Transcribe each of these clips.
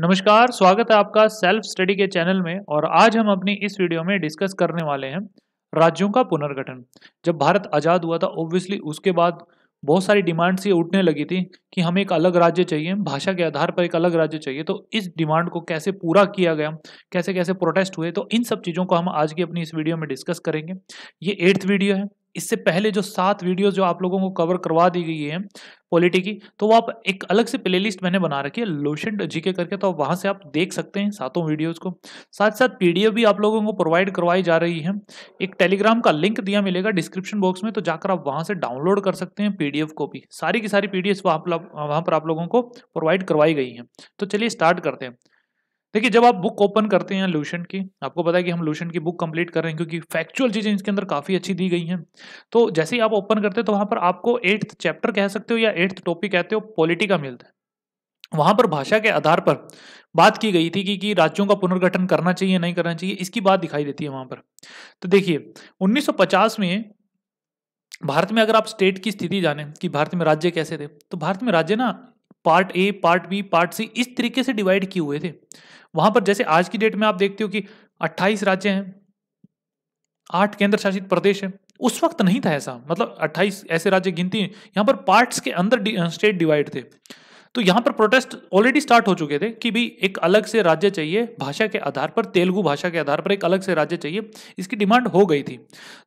नमस्कार स्वागत है आपका सेल्फ स्टडी के चैनल में और आज हम अपनी इस वीडियो में डिस्कस करने वाले हैं राज्यों का पुनर्गठन जब भारत आज़ाद हुआ था ओब्वियसली उसके बाद बहुत सारी डिमांड्स ये उठने लगी थी कि हमें एक अलग राज्य चाहिए भाषा के आधार पर एक अलग राज्य चाहिए तो इस डिमांड को कैसे पूरा किया गया कैसे कैसे प्रोटेस्ट हुए तो इन सब चीज़ों को हम आज की अपनी इस वीडियो में डिस्कस करेंगे ये एट्थ वीडियो है इससे पहले जो सात वीडियोस जो आप लोगों को कवर करवा दी गई है पॉलिटी की तो वो आप एक अलग से प्लेलिस्ट मैंने बना रखी है लोशेंट जीके करके तो वहाँ से आप देख सकते हैं सातों वीडियोस को साथ साथ पीडीएफ भी आप लोगों को प्रोवाइड करवाई जा रही है एक टेलीग्राम का लिंक दिया मिलेगा डिस्क्रिप्शन बॉक्स में तो जाकर आप वहाँ से डाउनलोड कर सकते हैं पी कॉपी सारी की सारी पी डी वहाँ पर आप लोगों को प्रोवाइड करवाई गई हैं तो चलिए स्टार्ट करते हैं देखिए जब आप बुक ओपन करते हैं लूशन की आपको पता है कि हम लूशन की बुक कंप्लीट कर रहे हैं क्योंकि फैक्चुअल चीज़ें इसके अंदर काफ़ी अच्छी दी गई हैं तो जैसे ही आप ओपन करते हैं तो वहाँ पर आपको एट्थ चैप्टर कह सकते हो या एट्थ टॉपिक कहते हो पॉलिटिका मिलता है वहाँ पर भाषा के आधार पर बात की गई थी कि, कि राज्यों का पुनर्गठन करना चाहिए नहीं करना चाहिए इसकी बात दिखाई देती है वहाँ पर तो देखिए 1950 में भारत में अगर आप स्टेट की स्थिति जाने कि भारत में राज्य कैसे थे तो भारत में राज्य ना part A part B part C इस तरीके से डिवाइड किए हुए थे वहां पर जैसे आज की डेट में आप देखते हो कि 28 राज्य हैं आठ केंद्र शासित प्रदेश है उस वक्त नहीं था ऐसा मतलब 28 ऐसे राज्य गिनती यहां पर पार्ट्स के अंदर स्टेट डिवाइड थे तो यहाँ पर प्रोटेस्ट ऑलरेडी स्टार्ट हो चुके थे कि भी एक अलग से राज्य चाहिए भाषा के आधार पर तेलुगु भाषा के आधार पर एक अलग से राज्य चाहिए इसकी डिमांड हो गई थी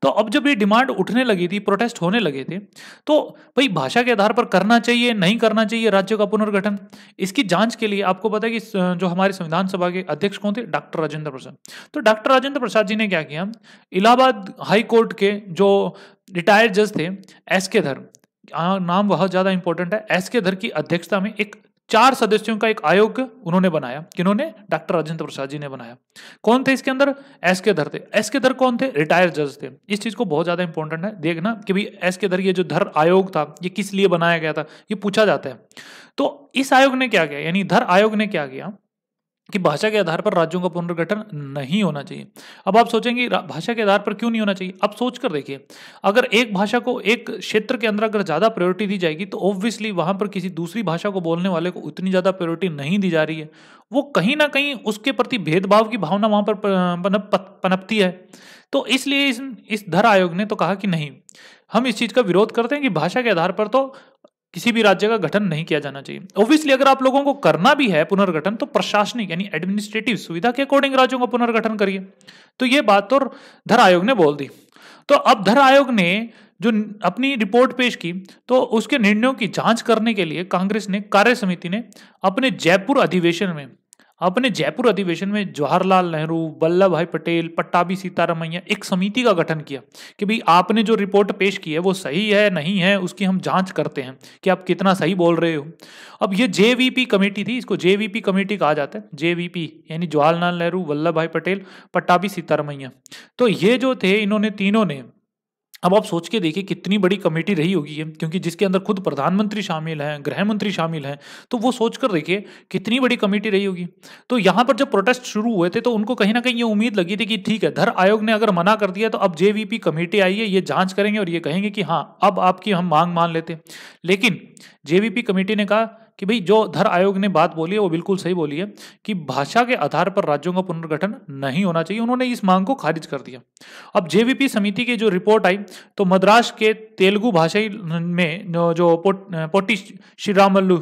तो अब जब ये डिमांड उठने लगी थी प्रोटेस्ट होने लगे थे तो भाई भाषा के आधार पर करना चाहिए नहीं करना चाहिए राज्य का पुनर्गठन इसकी जांच के लिए आपको पता है कि जो हमारे संविधान सभा के अध्यक्ष कौन थे डॉक्टर राजेंद्र प्रसाद तो डॉक्टर राजेंद्र प्रसाद जी ने क्या किया इलाहाबाद हाई कोर्ट के जो रिटायर्ड जज थे एस के धर्म नाम बहुत ज़्यादा इंपॉर्टेंट है एस के धर की अध्यक्षता में एक चार सदस्यों का एक आयोग उन्होंने बनाया किन्होंने डॉक्टर राजेंद्र प्रसाद जी ने बनाया कौन थे इसके अंदर एस के धर थे एस के धर कौन थे रिटायर्ड जज थे इस चीज को बहुत ज्यादा इंपॉर्टेंट है देखना कि भाई एस के धर ये जो धर आयोग था ये किस लिए बनाया गया था ये पूछा जाता है तो इस आयोग ने क्या किया यानी धर आयोग ने क्या किया कि भाषा के आधार पर राज्यों का पुनर्गठन नहीं होना चाहिए अब आप सोचेंगे भाषा के आधार पर क्यों नहीं होना चाहिए आप सोच कर देखिए अगर एक भाषा को एक क्षेत्र के अंदर अगर ज़्यादा प्रायोरिटी दी जाएगी तो ऑब्वियसली वहां पर किसी दूसरी भाषा को बोलने वाले को उतनी ज़्यादा प्रायोरिटी नहीं दी जा रही है वो कहीं ना कहीं उसके प्रति भेदभाव की भावना वहां पर पनपती है तो इसलिए इस इस धर आयोग ने तो कहा कि नहीं हम इस चीज़ का विरोध करते हैं कि भाषा के आधार पर तो किसी भी राज्य का गठन नहीं किया जाना चाहिए ऑब्वियसली अगर आप लोगों को करना भी है पुनर्गठन तो प्रशासनिक यानी एडमिनिस्ट्रेटिव सुविधा के अकॉर्डिंग राज्यों का पुनर्गठन करिए तो ये बात तो धर आयोग ने बोल दी तो अब धर आयोग ने जो अपनी रिपोर्ट पेश की तो उसके निर्णयों की जांच करने के लिए कांग्रेस ने कार्य समिति ने अपने जयपुर अधिवेशन में अपने जयपुर अधिवेशन में जवाहरलाल नेहरू वल्लभ भाई पटेल पट्टाभी सीतारमैया एक समिति का गठन किया कि भाई आपने जो रिपोर्ट पेश की है वो सही है नहीं है उसकी हम जांच करते हैं कि आप कितना सही बोल रहे हो अब ये जेवीपी कमेटी थी इसको जेवीपी कमेटी कहा जाता है जेवीपी यानी जवाहरलाल नेहरू वल्लभ भाई पटेल पट्टाभी सीतारमैया तो ये जो थे इन्होंने तीनों ने अब आप सोच के देखिए कितनी बड़ी कमेटी रही होगी है क्योंकि जिसके अंदर खुद प्रधानमंत्री शामिल हैं गृह मंत्री शामिल हैं तो वो सोच कर देखिए कितनी बड़ी कमेटी रही होगी तो यहाँ पर जब प्रोटेस्ट शुरू हुए थे तो उनको कहीं ना कहीं ये उम्मीद लगी थी कि ठीक है धर आयोग ने अगर मना कर दिया तो अब जेवीपी कमेटी आई है ये जांच करेंगे और ये कहेंगे कि हाँ अब आपकी हम मांग मान लेते लेकिन जेवीपी कमेटी ने कहा कि भाई जो धर आयोग ने बात बोली है वो बिल्कुल सही बोली है कि भाषा के आधार पर राज्यों का पुनर्गठन नहीं होना चाहिए उन्होंने इस मांग को खारिज कर दिया अब जेवीपी समिति की जो रिपोर्ट आई तो मद्रास के तेलुगु भाषाई में जो पोटी श्रीरामल्लू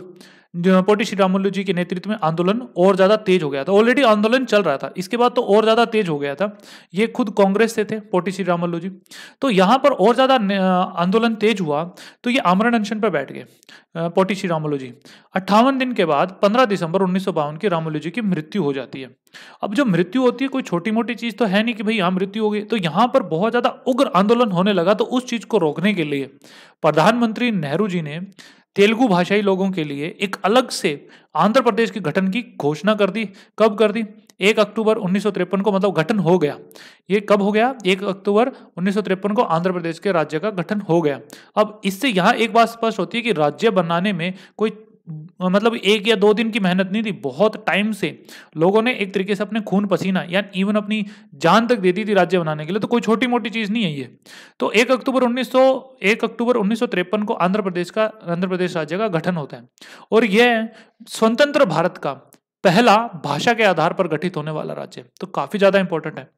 पोटी श्री रामुलू जी के नेतृत्व में आंदोलन और ज़्यादा तेज हो गया था ऑलरेडी आंदोलन चल रहा था इसके बाद तो और ज़्यादा तेज हो गया था ये खुद कांग्रेस से थे पोटी श्री रामुलू जी तो यहाँ पर और ज़्यादा आंदोलन तेज हुआ तो ये आमरण अनशन पर बैठ गए पोटी श्री रामुलू जी अट्ठावन दिन के बाद पंद्रह दिसंबर उन्नीस की रामुल्लु जी की मृत्यु हो जाती है अब जो मृत्यु होती है कोई छोटी मोटी चीज़ तो है नहीं कि भाई यहाँ मृत्यु हो गई तो यहाँ पर बहुत ज़्यादा उग्र आंदोलन होने लगा तो उस चीज़ को रोकने के लिए प्रधानमंत्री नेहरू जी ने तेलुगु भाषाई लोगों के लिए एक अलग से आंध्र प्रदेश के गठन की घोषणा कर दी कब कर दी एक अक्टूबर उन्नीस को मतलब गठन हो गया ये कब हो गया एक अक्टूबर उन्नीस को आंध्र प्रदेश के राज्य का गठन हो गया अब इससे यहाँ एक बात स्पष्ट होती है कि राज्य बनाने में कोई मतलब एक या दो दिन की मेहनत नहीं थी बहुत टाइम से लोगों ने एक तरीके से अपने खून पसीना या इवन अपनी जान तक दे दी थी राज्य बनाने के लिए तो कोई छोटी मोटी चीज़ नहीं है ये तो एक अक्टूबर उन्नीस एक अक्टूबर उन्नीस को आंध्र प्रदेश का आंध्र प्रदेश राज्य का गठन होता है और यह स्वतंत्र भारत का पहला भाषा के आधार पर गठित होने वाला राज्य तो काफ़ी ज़्यादा इंपॉर्टेंट है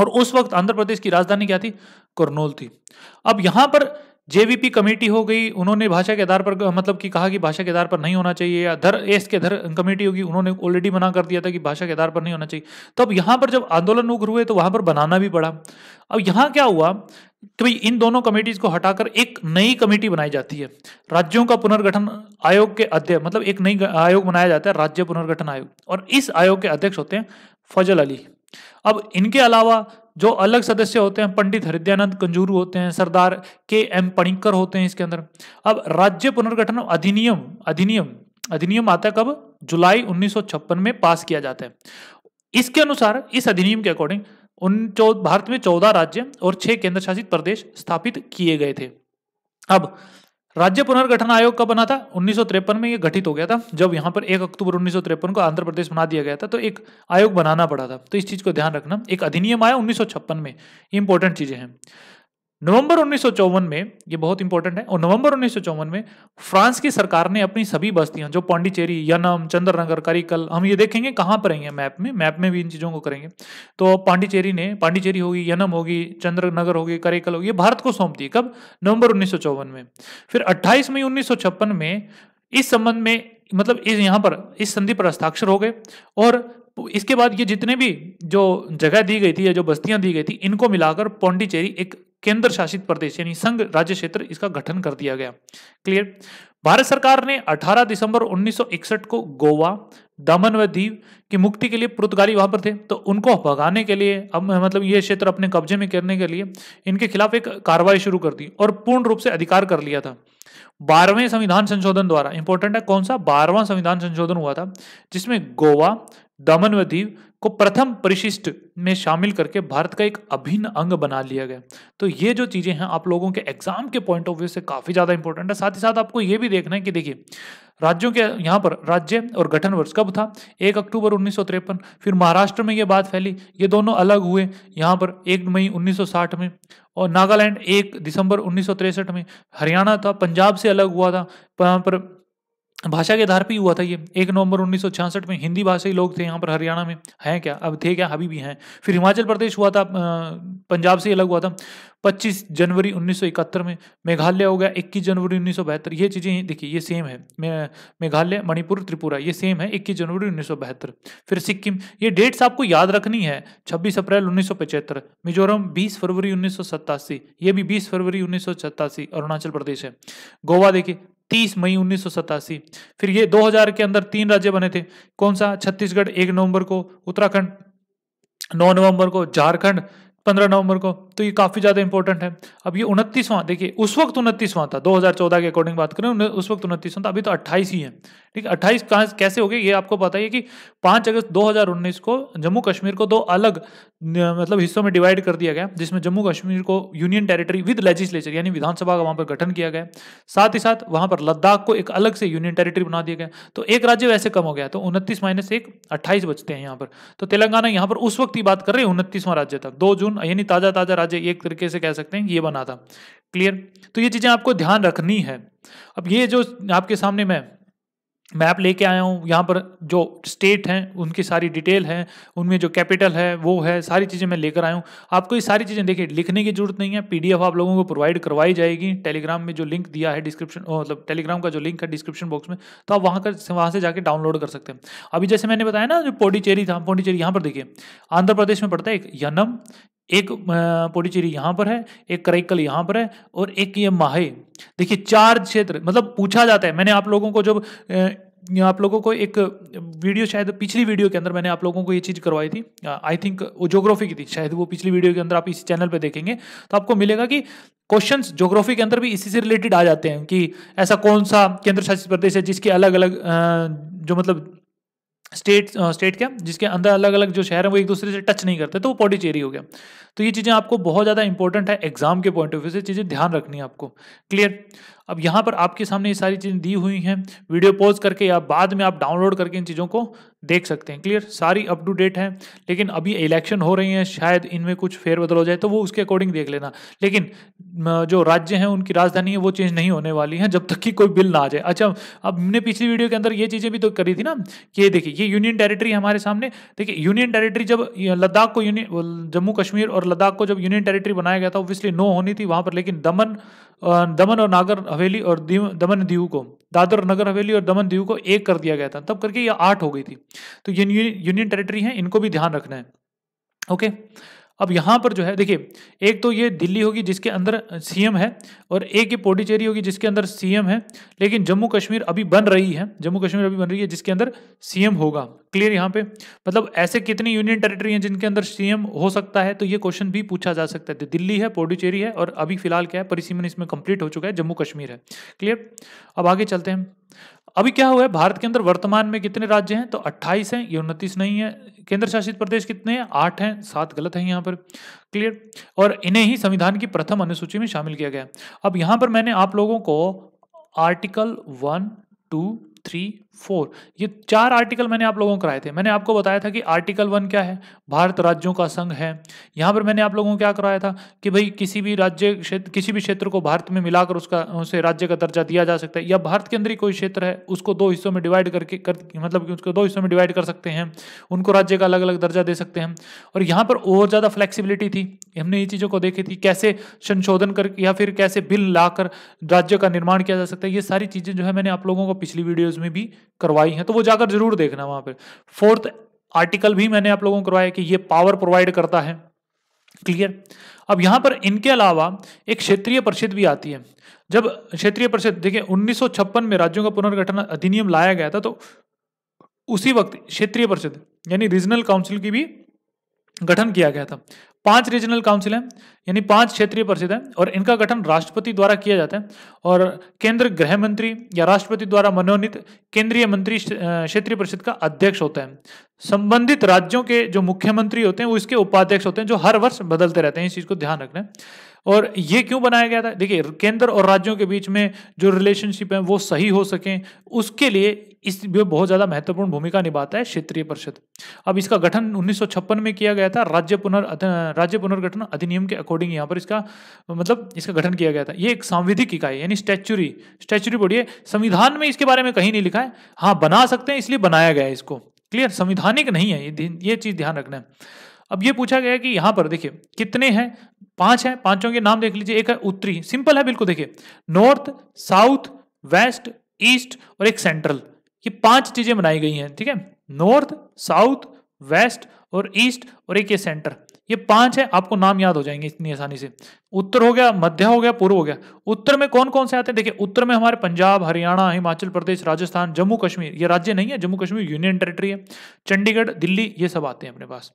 और उस वक्त आंध्र प्रदेश की राजधानी क्या थी कर्नूल थी अब यहां पर जेवीपी कमेटी हो गई उन्होंने भाषा के आधार पर मतलब कि कहा कि भाषा के आधार पर नहीं होना चाहिए या धर एस के धर कमेटी होगी उन्होंने ऑलरेडी मना कर दिया था कि भाषा के आधार पर नहीं होना चाहिए तब यहाँ पर जब आंदोलन उग्र हुए तो वहाँ पर बनाना भी पड़ा अब यहाँ क्या हुआ कि तो भाई इन दोनों कमेटीज को हटाकर एक नई कमेटी बनाई जाती है राज्यों का पुनर्गठन आयोग के अध्यक्ष मतलब एक नई आयोग बनाया जाता है राज्य पुनर्गठन आयोग और इस आयोग के अध्यक्ष होते हैं फजल अली अब इनके अलावा जो अलग सदस्य होते हैं पंडित हरिद्यानंद कंजूरू होते हैं सरदार के एम पणिकर होते हैं इसके अंदर अब राज्य पुनर्गठन अधिनियम अधिनियम अधिनियम आता है कब जुलाई 1956 में पास किया जाता है इसके अनुसार इस अधिनियम के अकॉर्डिंग उन भारत में चौदह राज्य और छह केंद्र शासित प्रदेश स्थापित किए गए थे अब राज्य पुनर्गठन आयोग कब बना था उन्नीस में ये गठित हो गया था जब यहाँ पर एक अक्टूबर उन्नीस को आंध्र प्रदेश बना दिया गया था तो एक आयोग बनाना पड़ा था तो इस चीज़ को ध्यान रखना एक अधिनियम आया उन्नीस में इंपॉर्टेंट चीज़ें हैं नवंबर उन्नीस में ये बहुत इंपॉर्टेंट है और नवंबर उन्नीस में फ्रांस की सरकार ने अपनी सभी बस्तियां जो पांडिचेरी यनम चंद्रनगर करिकल हम ये देखेंगे कहाँ पर रहेंगे मैप में मैप में भी इन चीज़ों को करेंगे तो पांडिचेरी ने पांडिचेरी होगी यनम होगी चंद्रनगर होगी करिकल होगी ये भारत को सौंप दी कब नवंबर उन्नीस में फिर अट्ठाईस मई उन्नीस में इस संबंध में मतलब इस यहाँ पर इस संधि पर हस्ताक्षर हो गए और इसके बाद ये जितने भी जो जगह दी गई थी या जो बस्तियां दी गई थी इनको मिलाकर पौंडीचेरी एक केंद्र शासित प्रदेश यानी संघ राज्य क्षेत्र इसका गठन कर दिया गया क्लियर भारत सरकार ने 18 दिसंबर 1961 को गोवा दमन व दीव की मुक्ति के लिए पुर्तगाली वहां पर थे तो उनको भगाने के लिए अब मतलब ये क्षेत्र अपने कब्जे में करने के लिए इनके खिलाफ एक कार्रवाई शुरू कर दी और पूर्ण रूप से अधिकार कर लिया था बारहवें संविधान संशोधन द्वारा इंपॉर्टेंट है कौन सा बारहवा संविधान संशोधन हुआ था जिसमें गोवा दमन व दीव को प्रथम परिशिष्ट में शामिल करके भारत का एक अभिन्न अंग बना लिया गया तो ये जो चीज़ें हैं आप लोगों के एग्जाम के पॉइंट ऑफ व्यू से काफ़ी ज़्यादा इंपॉर्टेंट है साथ ही साथ आपको ये भी देखना है कि देखिए राज्यों के यहाँ पर राज्य और गठन वर्ष कब था एक अक्टूबर उन्नीस फिर महाराष्ट्र में ये बात फैली ये दोनों अलग हुए यहाँ पर एक मई उन्नीस में और नागालैंड एक दिसंबर उन्नीस में हरियाणा था पंजाब से अलग हुआ था वहाँ पर भाषा के आधार पर ही हुआ था ये एक नवंबर उन्नीस में हिंदी ही लोग थे यहाँ पर हरियाणा में हैं क्या अब थे क्या अभी भी हैं फिर हिमाचल प्रदेश हुआ था पंजाब से अलग हुआ था 25 जनवरी 1971 में मेघालय हो गया 21 जनवरी उन्नीस ये चीज़ें देखिए ये सेम है मेघालय मणिपुर त्रिपुरा ये सेम है 21 जनवरी उन्नीस फिर सिक्किम ये डेट्स आपको याद रखनी है 26 अप्रैल उन्नीस मिजोरम 20 फरवरी उन्नीस ये भी 20 फरवरी उन्नीस अरुणाचल प्रदेश है गोवा देखिए 30 मई उन्नीस फिर ये 2000 के अंदर तीन राज्य बने थे कौन सा छत्तीसगढ़ एक नवंबर को उत्तराखंड नौ नवंबर को झारखंड पंद्रह नवंबर को तो ये काफ़ी ज़्यादा इंपॉर्टेंट है अब ये उनतीसवां देखिए उस वक्त उनतीसवां था 2014 के अकॉर्डिंग बात करें उस वक्त उनतीसवां था अभी तो 28 ही है ठीक है अट्ठाईस कैसे हो गए ये आपको पता है कि 5 अगस्त 2019 को जम्मू कश्मीर को दो अलग मतलब हिस्सों में डिवाइड कर दिया गया जिसमें जम्मू कश्मीर को यूनियन टेरिटरी विद लेजिस्लेचर यानी विधानसभा का वहां पर गठन किया गया साथ ही साथ वहां पर लद्दाख को एक अलग से यूनियन टेरिटरी बना दिया गया तो एक राज्य वैसे कम हो गया तो उनतीस माइनस एक अट्ठाईस बचते हैं यहाँ पर तो तेलंगाना यहाँ पर उस वक्त की बात कर रहे हैं उनतीसवां राज्य तक दो जून यानी ताज़ा ताज़ा राज्य एक तरीके से कह सकते हैं ये बना था क्लियर तो ये चीज़ें आपको ध्यान रखनी है अब ये जो आपके सामने मैं मैप लेके आया हूँ यहाँ पर जो स्टेट हैं उनकी सारी डिटेल है उनमें जो कैपिटल है वो है सारी चीज़ें मैं लेकर आया हूँ आपको ये सारी चीज़ें देखिए लिखने की जरूरत नहीं है पीडीएफ आप लोगों को प्रोवाइड करवाई जाएगी टेलीग्राम में जो लिंक दिया है डिस्क्रिप्शन मतलब टेलीग्राम का जो लिंक है डिस्क्रिप्शन बॉक्स में तो आप वहाँ कर वहाँ से जाकर डाउनलोड कर सकते हैं अभी जैसे मैंने बताया ना जो पौडीचेरी था पौडीचेरी यहाँ पर देखिए आंध्र प्रदेश में पड़ता है एक यनम एक पोडिचेरी यहाँ पर है एक करैकल यहाँ पर है और एक ये माहे देखिए चार क्षेत्र मतलब पूछा जाता है मैंने आप लोगों को जब आप लोगों को एक वीडियो शायद पिछली वीडियो के अंदर मैंने आप लोगों को ये चीज़ करवाई थी आई थिंक वो जोग्राफी की थी शायद वो पिछली वीडियो के अंदर आप इस चैनल पे देखेंगे तो आपको मिलेगा कि क्वेश्चंस जोग्राफी के अंदर भी इसी से रिलेटेड आ जाते हैं कि ऐसा कौन सा केंद्र शासित प्रदेश है जिसके अलग अलग जो मतलब स्टेट स्टेट क्या जिसके अंदर अलग अलग जो शहर है वो एक दूसरे से टच नहीं करते तो वो पॉडिचेरी हो गया तो ये चीज़ें आपको बहुत ज़्यादा इंपॉर्टेंट है एग्जाम के पॉइंट ऑफ व्यू से चीज़ें ध्यान रखनी है आपको क्लियर अब यहाँ पर आपके सामने ये सारी चीज़ें दी हुई हैं वीडियो पॉज करके या बाद में आप डाउनलोड करके इन चीज़ों को देख सकते हैं क्लियर सारी अप टू डेट हैं लेकिन अभी इलेक्शन हो रही हैं शायद इनमें कुछ फेरबदल हो जाए तो वो उसके अकॉर्डिंग देख लेना लेकिन जो राज्य हैं उनकी राजधानी है वो चेंज नहीं होने वाली है जब तक कि कोई बिल ना आ जाए अच्छा अब हमने पिछली वीडियो के अंदर ये चीज़ें भी तो करी थी ना कि ये देखिए ये यूनियन टेरेटरी हमारे सामने देखिए यूनियन टेरेटरी जब लद्दाख को यूनियन जम्मू कश्मीर और लद्दाख को जब यूनियन टेरेटरी बनाया गया था ऑब्वियसली नो होनी थी वहाँ पर लेकिन दमन दमन और नागर हवेली और दमन दीव को दादर नगर हवेली और दमन दीव को एक कर दिया गया था तब करके ये आठ हो गई थी तो यूनियन टेरिटरी है इनको भी ध्यान रखना है ओके okay? अब यहाँ पर जो है देखिए एक तो ये दिल्ली होगी जिसके अंदर सीएम है और एक ये पोडिचेरी होगी जिसके अंदर सीएम है लेकिन जम्मू कश्मीर अभी बन रही है जम्मू कश्मीर अभी बन रही है जिसके अंदर सीएम होगा क्लियर यहाँ पे मतलब ऐसे कितनी यूनियन टेरिटरी हैं जिनके अंदर सीएम हो सकता है तो ये क्वेश्चन भी पूछा जा सकता है तो दिल्ली है पोडिचेरी है और अभी फिलहाल क्या है परिसीमन इसमें कंप्लीट हो चुका है जम्मू कश्मीर है क्लियर अब आगे चलते हैं अभी क्या हुआ है भारत के अंदर वर्तमान में कितने राज्य हैं तो 28 हैं ये उनतीस नहीं है केंद्र शासित प्रदेश कितने हैं आठ हैं सात गलत हैं यहाँ पर क्लियर और इन्हें ही संविधान की प्रथम अनुसूची में शामिल किया गया अब यहाँ पर मैंने आप लोगों को article one two three four ये चार आर्टिकल मैंने आप लोगों को कराए थे मैंने आपको बताया था कि आर्टिकल वन क्या है भारत राज्यों का संघ है यहाँ पर मैंने आप लोगों को क्या कराया था कि भाई किसी भी राज्य क्षेत्र किसी भी क्षेत्र को भारत में मिलाकर उसका उसे राज्य का दर्जा दिया जा सकता है या भारत के अंदर ही कोई क्षेत्र है उसको दो हिस्सों में डिवाइड करके कर मतलब कि उसको दो हिस्सों में डिवाइड कर सकते हैं उनको राज्य का अलग अलग दर्जा दे सकते हैं और यहाँ पर और ज़्यादा फ्लेक्सीबिलिटी थी हमने ये चीज़ों को देखी थी कैसे संशोधन कर या फिर कैसे बिल ला राज्य का निर्माण किया जा सकता है ये सारी चीज़ें जो है मैंने आप लोगों को पिछली वीडियोज़ में भी करवाई हैं तो वो जाकर जरूर देखना वहां पर फोर्थ आर्टिकल भी मैंने आप लोगों को करवाया कि ये पावर प्रोवाइड करता है क्लियर अब यहां पर इनके अलावा एक क्षेत्रीय परिषद भी आती है जब क्षेत्रीय परिषद देखिए 1956 में राज्यों का पुनर्गठन अधिनियम लाया गया था तो उसी वक्त क्षेत्रीय परिषद यानी रीजनल काउंसिल की भी गठन किया गया था पांच रीजनल काउंसिल हैं यानी पांच क्षेत्रीय परिषद हैं और इनका गठन राष्ट्रपति द्वारा किया जाता है और केंद्र गृह मंत्री या राष्ट्रपति द्वारा मनोनीत केंद्रीय मंत्री क्षेत्रीय परिषद का अध्यक्ष होता है संबंधित राज्यों के जो मुख्यमंत्री होते हैं वो इसके उपाध्यक्ष होते हैं जो हर वर्ष बदलते रहते हैं इस चीज़ को ध्यान रखना है और ये क्यों बनाया गया था देखिए केंद्र और राज्यों के बीच में जो रिलेशनशिप है वो सही हो सकें उसके लिए इस बहुत ज़्यादा महत्वपूर्ण भूमिका निभाता है क्षेत्रीय परिषद अब इसका गठन उन्नीस में किया गया था राज्य पुनर् राज्य पुनर्गठन अधिनियम के अकॉर्डिंग यहाँ पर इसका मतलब इसका गठन किया गया था ये एक सांविधिक इकाई यानी स्टैचुरी स्टैचुरी बोलिए संविधान में इसके बारे में कहीं नहीं लिखा है हाँ बना सकते हैं इसलिए बनाया गया है इसको क्लियर संविधानिक नहीं है ये ये चीज़ ध्यान रखना है अब ये पूछा गया कि यहाँ पर देखिए कितने हैं पांच है पांचों के नाम देख लीजिए एक है उत्तरी सिंपल है बिल्कुल देखिए नॉर्थ साउथ वेस्ट ईस्ट और एक सेंट्रल ये पांच चीजें बनाई गई हैं ठीक है नॉर्थ साउथ वेस्ट और ईस्ट और एक ये सेंटर ये पांच है आपको नाम याद हो जाएंगे इतनी आसानी से उत्तर हो गया मध्य हो गया पूर्व हो गया उत्तर में कौन कौन से आते हैं देखिए उत्तर में हमारे पंजाब हरियाणा हिमाचल प्रदेश राजस्थान जम्मू कश्मीर ये राज्य नहीं है जम्मू कश्मीर यूनियन टेरिटरी है चंडीगढ़ दिल्ली ये सब आते हैं अपने पास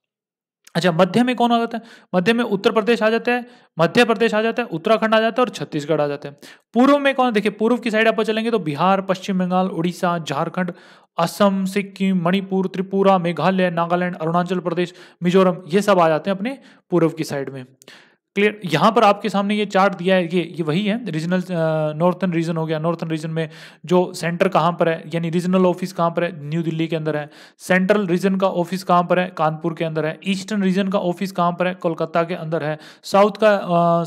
अच्छा मध्य में कौन आ जाता है मध्य में उत्तर प्रदेश आ जाता है मध्य प्रदेश आ जाता है उत्तराखंड आ जाता है और छत्तीसगढ़ आ जाता है पूर्व में कौन देखिए पूर्व की साइड आप चलेंगे तो बिहार पश्चिम बंगाल उड़ीसा झारखंड असम सिक्किम मणिपुर त्रिपुरा मेघालय नागालैंड अरुणाचल प्रदेश मिजोरम ये सब आ जाते हैं अपने पूर्व की साइड में क्लियर यहाँ पर आपके सामने ये चार्ट दिया है ये ये वही है रीजनल नॉर्थन रीजन हो गया नॉर्थन रीजन में जो सेंटर कहाँ पर है यानी रीजनल ऑफिस कहाँ पर है न्यू दिल्ली के अंदर है सेंट्रल रीजन का ऑफिस कहाँ पर है कानपुर के अंदर है ईस्टर्न रीजन का ऑफिस कहाँ पर है कोलकाता के अंदर है साउथ का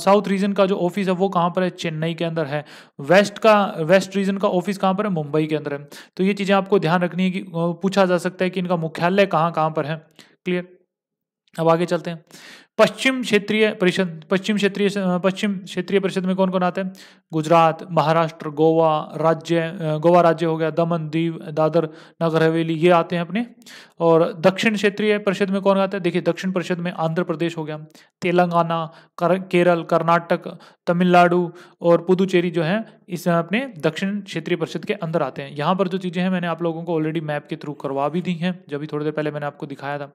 साउथ uh, रीजन का जो ऑफिस है वो कहाँ पर है चेन्नई के अंदर है वेस्ट का वेस्ट रीजन का ऑफिस कहाँ पर है मुंबई के अंदर है तो ये चीज़ें आपको ध्यान रखनी है कि uh, पूछा जा सकता है कि इनका मुख्यालय कहाँ कहाँ पर है क्लियर अब आगे चलते हैं पश्चिम क्षेत्रीय परिषद पश्चिम क्षेत्रीय पश्चिम क्षेत्रीय परिषद में कौन कौन आते हैं गुजरात महाराष्ट्र गोवा राज्य गोवा राज्य हो गया दमन दीव दादर नगर हवेली ये आते हैं अपने और दक्षिण क्षेत्रीय परिषद में कौन आते हैं देखिए दक्षिण परिषद में आंध्र प्रदेश हो गया तेलंगाना कर, केरल कर्नाटक तमिलनाडु और पुदुचेरी जो है इस अपने दक्षिण क्षेत्रीय परिषद के अंदर आते हैं यहाँ पर जो चीज़ें हैं मैंने आप लोगों को ऑलरेडी मैप के थ्रू करवा भी दी हैं जब भी थोड़ी देर पहले मैंने आपको दिखाया था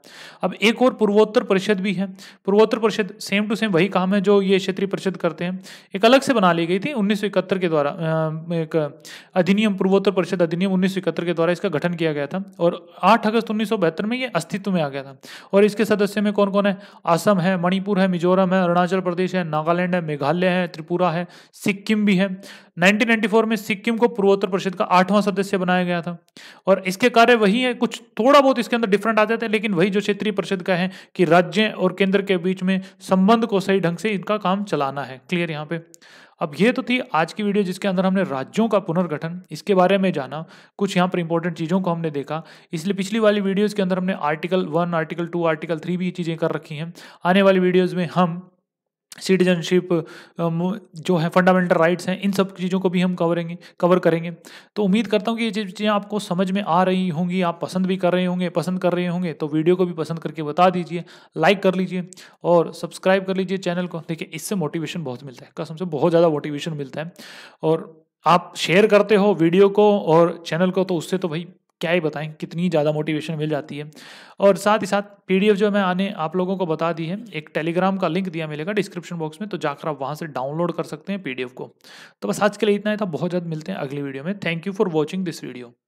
अब एक और पूर्वोत्तर परिषद भी है पूर्वोत्तर परिषद सेम टू सेम वही काम है जो ये क्षेत्रीय परिषद करते हैं एक अलग से बना ली गई थी उन्नीस के द्वारा एक अधिनियम पूर्वोत्तर परिषद अधिनियम उन्नीस के द्वारा इसका गठन किया गया था और 8 अगस्त उन्नीस में ये अस्तित्व में आ गया था और इसके सदस्य में कौन कौन है असम है मणिपुर है मिजोरम है अरुणाचल प्रदेश है नागालैंड है मेघालय है त्रिपुरा है सिक्किम भी है 1994 में सिक्किम को पूर्वोत्तर परिषद का आठवां सदस्य बनाया गया था और इसके कार्य वही है कुछ थोड़ा बहुत इसके अंदर डिफरेंट आ जाते हैं लेकिन वही जो क्षेत्रीय परिषद का है कि राज्य और केंद्र के बीच में संबंध को सही ढंग से इनका काम चलाना है क्लियर यहाँ पे अब ये तो थी आज की वीडियो जिसके अंदर हमने राज्यों का पुनर्गठन इसके बारे में जाना कुछ यहाँ पर इंपॉर्टेंट चीज़ों को हमने देखा इसलिए पिछली वाली वीडियोस के अंदर हमने article one article two article three भी ये चीज़ें कर रखी हैं आने वाली वीडियोस में हम सिटीजनशिप जो है फंडामेंटल राइट्स हैं इन सब चीज़ों को भी हम कवरेंगे कवर करेंगे तो उम्मीद करता हूँ कि ये चीज़ें आपको समझ में आ रही होंगी आप पसंद भी कर रहे होंगे पसंद कर रहे होंगे तो वीडियो को भी पसंद करके बता दीजिए लाइक कर लीजिए और सब्सक्राइब कर लीजिए चैनल को देखिए इससे मोटिवेशन बहुत मिलता है कसम से बहुत ज़्यादा मोटिवेशन मिलता है और आप शेयर करते हो वीडियो को और चैनल को तो उससे तो भाई क्या ही बताएं कितनी ज़्यादा मोटिवेशन मिल जाती है और साथ ही साथ पीडीएफ जो मैं आने आप लोगों को बता दी है एक टेलीग्राम का लिंक दिया मिलेगा डिस्क्रिप्शन बॉक्स में तो जाकर आप वहाँ से डाउनलोड कर सकते हैं पीडीएफ को तो बस आज के लिए इतना ही था बहुत जल्द मिलते हैं अगली वीडियो में thank you for watching this video